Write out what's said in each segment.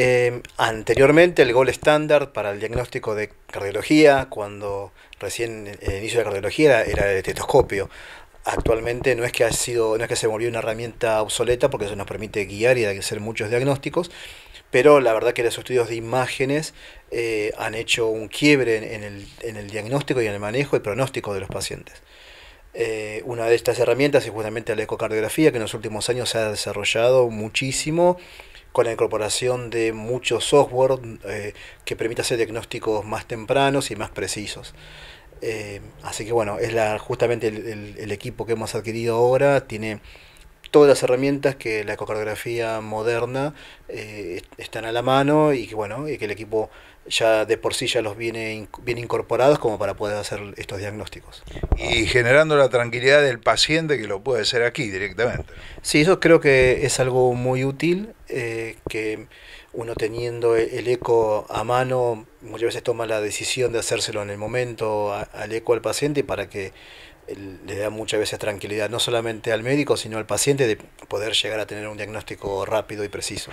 Em, anteriormente el gol estándar para el diagnóstico de cardiología, cuando recién el inicio de la cardiología era el estetoscopio. Actualmente no es que ha sido, no es que se volvió una herramienta obsoleta porque eso nos permite guiar y hacer muchos diagnósticos, pero la verdad que los estudios de imágenes eh, han hecho un quiebre en, el, diagnóstico y en el manejo y pronóstico de los pacientes. Eh, una de estas herramientas es justamente la ecocardiografía, que en los últimos años se ha desarrollado muchísimo con la incorporación de mucho software eh, que permita hacer diagnósticos más tempranos y más precisos. Eh, así que bueno, es la, justamente el, el, equipo que hemos adquirido ahora, tiene todas las herramientas que la ecocardiografía moderna eh, están a la mano y que bueno y que el equipo ya de por sí ya los viene bien incorporados como para poder hacer estos diagnósticos. Y generando la tranquilidad del paciente que lo puede hacer aquí directamente. Sí, eso creo que es algo muy útil, eh, que uno teniendo e-, el eco a mano muchas veces toma la decisión de hacérselo en el momento al eco al paciente para que le da muchas veces tranquilidad, no solamente al médico, sino al paciente, de poder llegar a tener un diagnóstico rápido y preciso.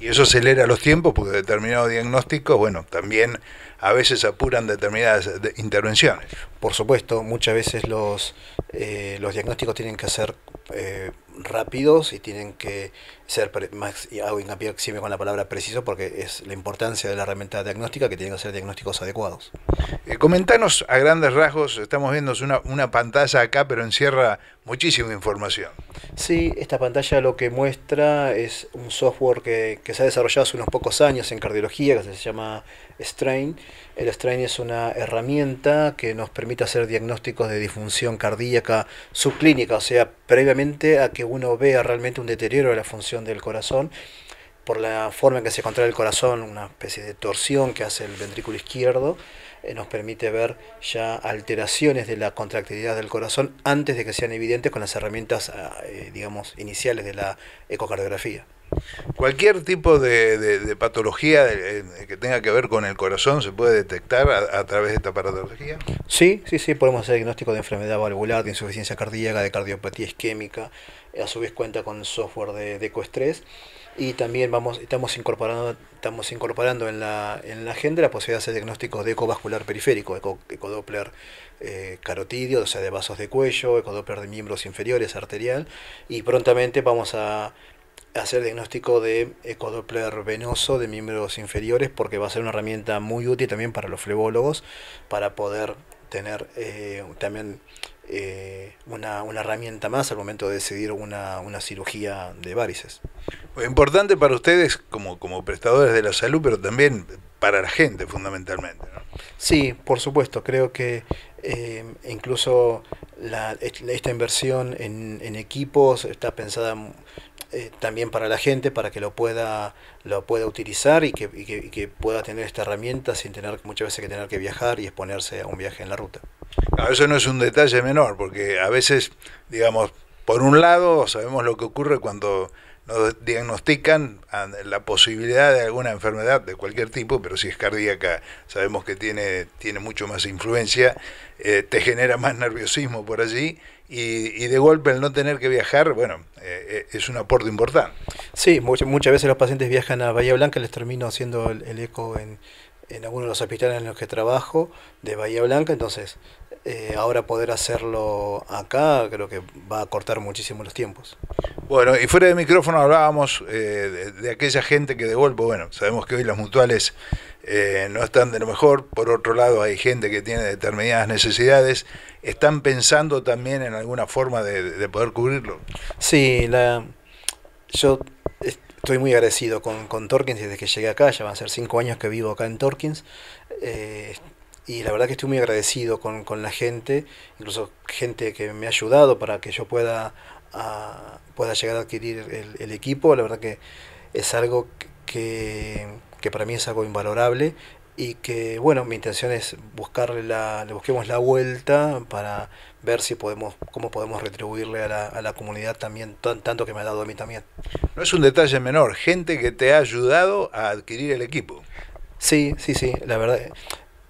Y eso acelera los tiempos, porque determinado diagnóstico bueno, también a veces apuran determinadas intervenciones. Por supuesto, muchas veces los, eh, los diagnósticos tienen que ser eh, rápidos y tienen que ser, más, y hago hincapié siempre con la palabra preciso porque es la importancia de la herramienta diagnóstica que tienen que ser diagnósticos adecuados. Eh, comentanos a grandes rasgos, estamos viendo una, una pantalla acá, pero encierra muchísima información. Sí, esta pantalla lo que muestra es un software que, que, se ha desarrollado hace unos pocos años en cardiología que se llama Strain. El Strain es una herramienta que nos permite hacer diagnósticos de disfunción cardíaca subclínica, o sea, previamente a que uno vea realmente un deterioro de la función del corazón por la forma en que se contrae el corazón, una especie de torsión que hace el ventrículo izquierdo, eh, nos permite ver ya alteraciones de la contractilidad del corazón antes de que sean evidentes con las herramientas, ah, eh, digamos, iniciales de la ecocardiografía. Cualquier tipo de, patología eh, que tenga que ver con el corazón se puede detectar a, a, través de esta patología. Sí, sí, sí, podemos hacer diagnóstico de enfermedad valvular, de insuficiencia cardíaca, de cardiopatía isquémica, a su vez cuenta con software de, ecoestrés y también vamos, estamos incorporando, estamos incorporando en, la, en la agenda la posibilidad de hacer diagnósticos de ecovascular periférico, eco, ecodoppler eh, carotidio, o sea, de vasos de cuello, ecodoppler de miembros inferiores, arterial, y prontamente vamos a hacer diagnóstico de ecodoppler venoso de miembros inferiores porque va a ser una herramienta muy útil también para los flebólogos para poder tener eh, también eh, una, una, herramienta más al momento de decidir una, una, cirugía de varices. Pues, importante para ustedes como, como prestadores de la salud, pero también para la gente fundamentalmente. Sí, por supuesto, creo que eh, incluso la, esta inversión en, equipos está pensada mm, eh, también para la gente, para que lo pueda, lo pueda utilizar y que, y que pueda tener esta herramienta sin tener muchas veces que tener que viajar y exponerse a un viaje en la ruta eso no es un detalle menor, porque a veces, digamos, por un lado sabemos lo que ocurre cuando nos diagnostican la posibilidad de alguna enfermedad de cualquier tipo, pero si es cardíaca sabemos que tiene, tiene mucho más influencia, eh, te genera más nerviosismo por allí y, y, de golpe el no tener que viajar, bueno, eh, eh, es un aporte importante. Sí, muchas, veces los pacientes viajan a Bahía Blanca, les termino haciendo el eco en, en algunos de los hospitales en los que trabajo de Bahía Blanca, entonces eh, ahora poder hacerlo acá creo que va a cortar muchísimo los tiempos. Bueno, y fuera de micrófono hablábamos eh, de, aquella gente que de golpe, bueno, sabemos que hoy las mutuales eh, no están de lo mejor, por otro lado hay gente que tiene determinadas necesidades, ¿están pensando también en alguna forma de, de poder cubrirlo? Sí, la, yo estoy muy agradecido con, Torkins desde que llegué acá, ya van a ser cinco años que vivo acá en Torkins. Eh, y la verdad que estoy muy agradecido con, la gente, incluso gente que me ha ayudado para que yo pueda, ah, pueda llegar a adquirir el, equipo. La verdad que es algo que, que para mí es algo invalorable y que bueno, mi intención es buscarle la, le busquemos la vuelta para ver si podemos, cómo podemos retribuirle a la, a la comunidad también, tanto que me ha dado a mí también. No es un detalle menor, gente que te ha ayudado a adquirir el equipo. Sí, sí, sí, la verdad,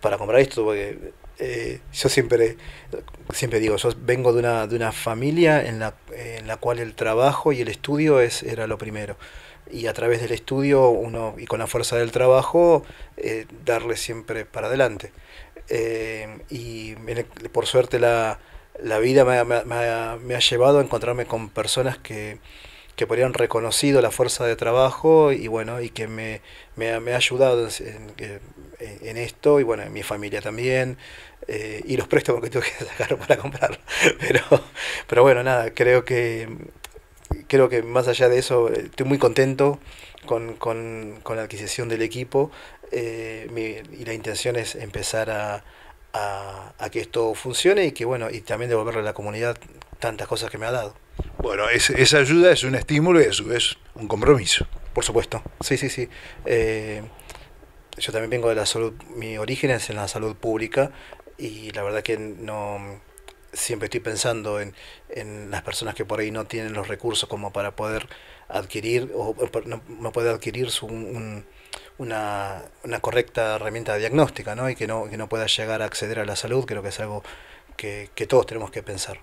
para comprar esto porque eh, yo siempre, siempre digo, yo vengo de una, de una familia en la, en la cual el trabajo y el estudio es, era lo primero y a través del estudio uno y con la fuerza del trabajo eh, darle siempre para adelante. Eh, y por suerte la, vida me, ha, llevado a encontrarme con personas que, que por reconocido la fuerza de trabajo y bueno, y que me, ha ayudado en, esto y bueno, mi familia también. Eh, y los préstamos que tuve que sacar para comprar. Pero, pero bueno, nada, creo que creo que más allá de eso, eh, estoy muy contento con, con, la adquisición del equipo eh, y la intención es empezar a, a, que esto funcione y que bueno, y también devolverle a la comunidad tantas cosas que me ha dado. Bueno, esa ayuda es un estímulo y a su vez un compromiso. Por supuesto, sí, sí, sí. Eh, yo también vengo de la salud, mi origen es en la salud pública y la verdad que no siempre estoy pensando en, en, las personas que por ahí no tienen los recursos como para poder adquirir o no, poder adquirir su, una, correcta herramienta de diagnóstica ¿no? y que no, que no pueda llegar a acceder a la salud, creo que es algo que, que todos tenemos que pensar.